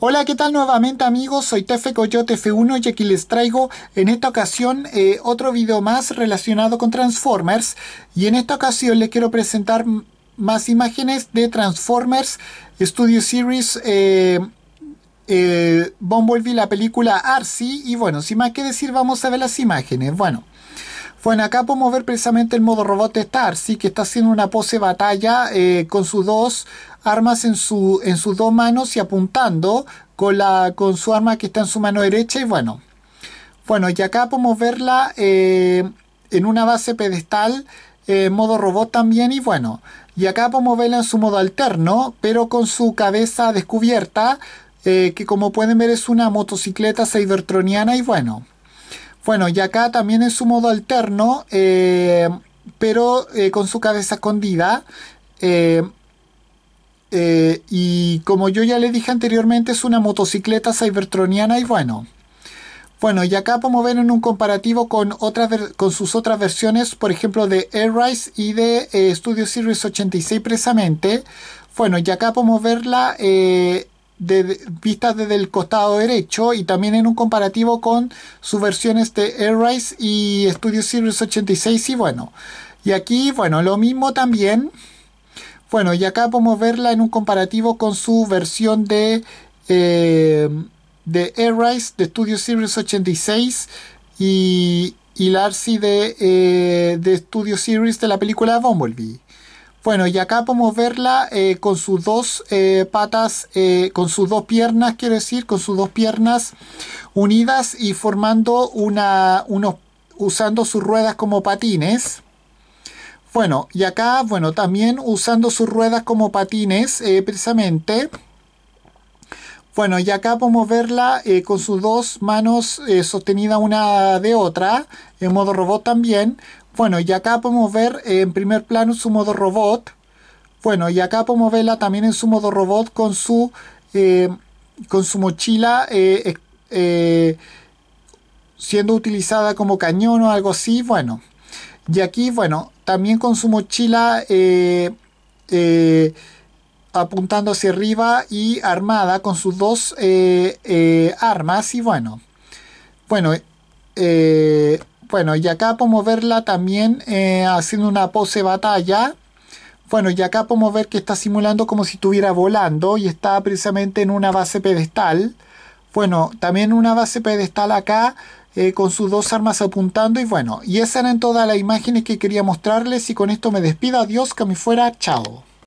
Hola, ¿qué tal nuevamente amigos? Soy Tefe Coyote F1 y aquí les traigo en esta ocasión eh, otro video más relacionado con Transformers y en esta ocasión les quiero presentar más imágenes de Transformers Studio Series eh, eh Bumblebee, la película Arcee y bueno, sin más que decir vamos a ver las imágenes. Bueno. Bueno, acá podemos ver precisamente el modo robot de Star, ¿sí? que está haciendo una pose batalla eh, con sus dos armas en, su, en sus dos manos y apuntando con, la, con su arma que está en su mano derecha. Y bueno, bueno y acá podemos verla eh, en una base pedestal, en eh, modo robot también. Y bueno, y acá podemos verla en su modo alterno, pero con su cabeza descubierta, que como pueden ver es una motocicleta cybertroniana. Y bueno. Bueno, y acá también en su modo alterno, eh, pero eh, con su cabeza escondida. Eh, y como yo ya le dije anteriormente, es una motocicleta cybertroniana y bueno. Bueno, y acá podemos ver en un comparativo con, otras con sus otras versiones, por ejemplo, de Airrise y de Studio Series 86 precisamente. Bueno, y acá podemos verla de, vistas desde el costado derecho y también en un comparativo con sus versiones de Airrise y Studio Series 86 y bueno. Y aquí, bueno, lo mismo también. Bueno, y acá podemos verla en un comparativo con su versión de, eh, de Airrise, de Studio Series 86 y, y Larcy de, eh, de Studio Series de la película Bumblebee. Bueno, y acá podemos verla eh, con sus dos eh, patas, eh, con sus dos piernas, quiero decir, con sus dos piernas unidas y formando una, unos, usando sus ruedas como patines. Bueno, y acá, bueno, también usando sus ruedas como patines, precisamente. Bueno, y acá podemos verla eh, con sus dos manos eh, sostenidas una de otra, en modo robot también. Bueno, y acá podemos ver eh, en primer plano su modo robot. Bueno, y acá podemos verla también en su modo robot con su, con su mochila siendo utilizada como cañón o algo así. Bueno, y aquí, bueno, también con su mochila apuntando hacia arriba y armada con sus dos eh, eh, armas y bueno bueno eh, bueno y acá podemos verla también haciendo una pose batalla bueno y acá podemos ver que está simulando como si estuviera volando y está precisamente en una base pedestal bueno también una base pedestal acá con sus dos armas apuntando y bueno, y esas eran todas las imágenes que quería mostrarles y con esto me despido, adiós, que me fuera, chao.